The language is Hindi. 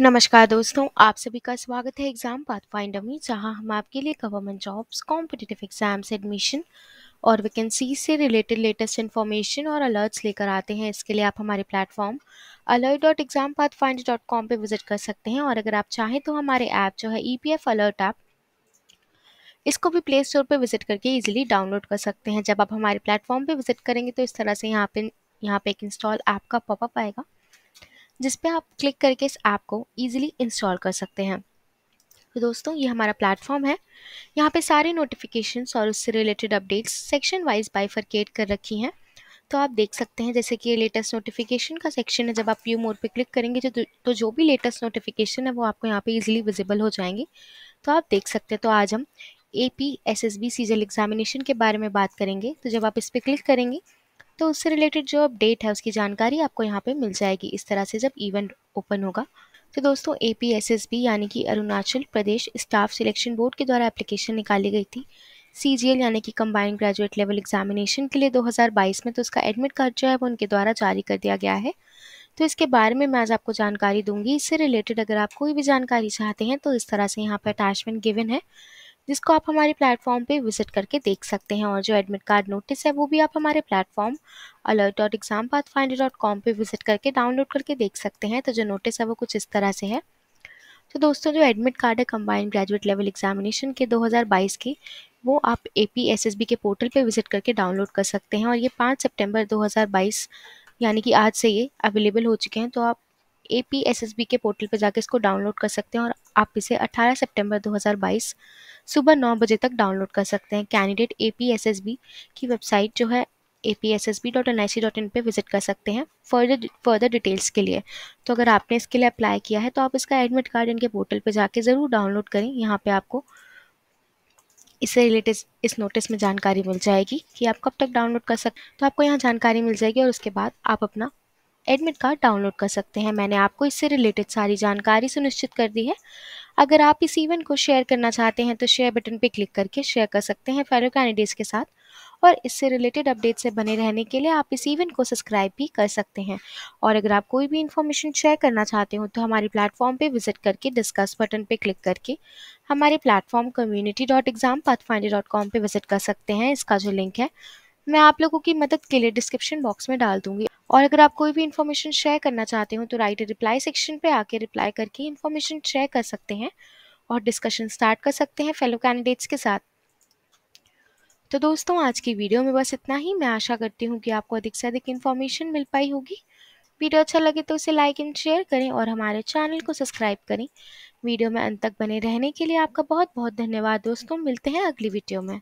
नमस्कार दोस्तों आप सभी का स्वागत है एग्ज़ाम पाथ फाइंडर में जहां हम आपके लिए government jobs competitive exams admission और वैकेंसी से रिलेटेड लेटेस्ट इन्फॉर्मेशन और अलर्ट्स लेकर आते हैं इसके लिए आप हमारे platform alert dot exam path find dot com पर विजिट कर सकते हैं और अगर आप चाहें तो हमारे ऐप जो है E P F alert app इसको भी प्ले स्टोर पर विजिट करके ईजिली डाउनलोड कर सकते हैं जब आप हमारे प्लेटफॉर्म पर विजिट करेंगे तो इस तरह से यहाँ पर यहाँ पे एक इंस्टॉल ऐप का पॉपअप आएगा जिस पे आप क्लिक करके इस ऐप को ईजिली इंस्टॉल कर सकते हैं तो दोस्तों ये हमारा प्लेटफॉर्म है यहाँ पे सारे नोटिफिकेशंस और उससे related updates section wise bifurcate कर रखी हैं तो आप देख सकते हैं जैसे कि ये लेटेस्ट नोटिफिकेशन का सेक्शन है जब आप व्यू मोड पे क्लिक करेंगे तो तो जो भी लेटेस्ट नोटिफिकेशन है वो आपको यहाँ पे इजीली विजिबल हो जाएंगी तो आप देख सकते हैं तो आज हम A P S S B CGL examination के बारे में बात करेंगे तो जब आप इस पर क्लिक करेंगे तो उससे रिलेटेड जो अपडेट है उसकी जानकारी आपको यहाँ पे मिल जाएगी इस तरह से जब इवेंट ओपन होगा तो दोस्तों A P S S B यानी कि Arunachal Pradesh staff selection board के द्वारा एप्लीकेशन निकाली गई थी सी जी एल यानी कि कंबाइंड ग्रेजुएट लेवल एग्जामिनेशन के लिए 2022 में तो उसका एडमिट कार्ड जो है वो उनके द्वारा जारी कर दिया गया है तो इसके बारे में मैं आज आपको जानकारी दूंगी इससे रिलेटेड अगर आप कोई भी जानकारी चाहते हैं तो इस तरह से यहाँ पर अटैचमेंट गिवन है जिसको आप हमारे प्लेटफॉर्म पे विजिट करके देख सकते हैं और जो एडमिट कार्ड नोटिस है वो भी आप हमारे platform alert dot exam path finder dot com पर विजिट करके डाउनलोड करके देख सकते हैं तो जो नोटिस है वो कुछ इस तरह से है तो दोस्तों जो एडमिट कार्ड है कम्बाइंड ग्रेजुएट लेवल एग्जामिनेशन के 2022 की वो आप ए पी के पोर्टल पर विजिट करके डाउनलोड कर सकते हैं और ये पाँच सेप्टेम्बर दो यानी कि आज से ये अवेलेबल हो चुके हैं तो आप A P S S B के पोर्टल पर जाकर इसको डाउनलोड कर सकते हैं और आप इसे 18 सितंबर 2022 सुबह नौ बजे तक डाउनलोड कर सकते हैं candidate A P S S B की वेबसाइट जो है A P S S B dot N I C dot in पर विजिट कर सकते हैं फर्दर फर्दर डिटेल्स के लिए तो अगर आपने इसके लिए अप्लाई किया है तो आप इसका एडमिट कार्ड इनके पोर्टल पर जाके ज़रूर डाउनलोड करें यहाँ पर आपको इससे रिलेटेड इस नोटिस में जानकारी मिल जाएगी कि आप कब तक डाउनलोड कर सकते तो आपको यहाँ जानकारी मिल जाएगी और उसके बाद आप अपना एडमिट कार्ड डाउनलोड कर सकते हैं मैंने आपको इससे रिलेटेड सारी जानकारी सुनिश्चित कर दी है अगर आप इस इवेंट को शेयर करना चाहते हैं तो शेयर बटन पर क्लिक करके शेयर कर सकते हैं फेलो कैंडिडेट्स के साथ और इससे रिलेटेड अपडेट से बने रहने के लिए आप इस इवेंट को सब्सक्राइब भी कर सकते हैं और अगर आप कोई भी इन्फॉर्मेशन शेयर करना चाहते हो तो हमारे प्लेटफॉर्म पे विजिट करके डिस्कस बटन पे क्लिक करके हमारे platform community dot exam pathfinder dot com पर विजिट कर सकते हैं इसका जो लिंक है मैं आप लोगों की मदद के लिए डिस्क्रिप्शन बॉक्स में डाल दूँगी और अगर आप कोई भी इन्फॉर्मेशन शेयर करना चाहते हो तो राइट रिप्लाई सेक्शन पे आके रिप्लाई करके इन्फॉर्मेशन शेयर कर सकते हैं और डिस्कशन स्टार्ट कर सकते हैं फेलो कैंडिडेट्स के साथ तो दोस्तों आज की वीडियो में बस इतना ही मैं आशा करती हूँ कि आपको अधिक से अधिक इन्फॉर्मेशन मिल पाई होगी वीडियो अच्छा लगे तो उसे लाइक एंड शेयर करें और हमारे चैनल को सब्सक्राइब करें वीडियो में अंत तक बने रहने के लिए आपका बहुत बहुत धन्यवाद दोस्तों मिलते हैं अगली वीडियो में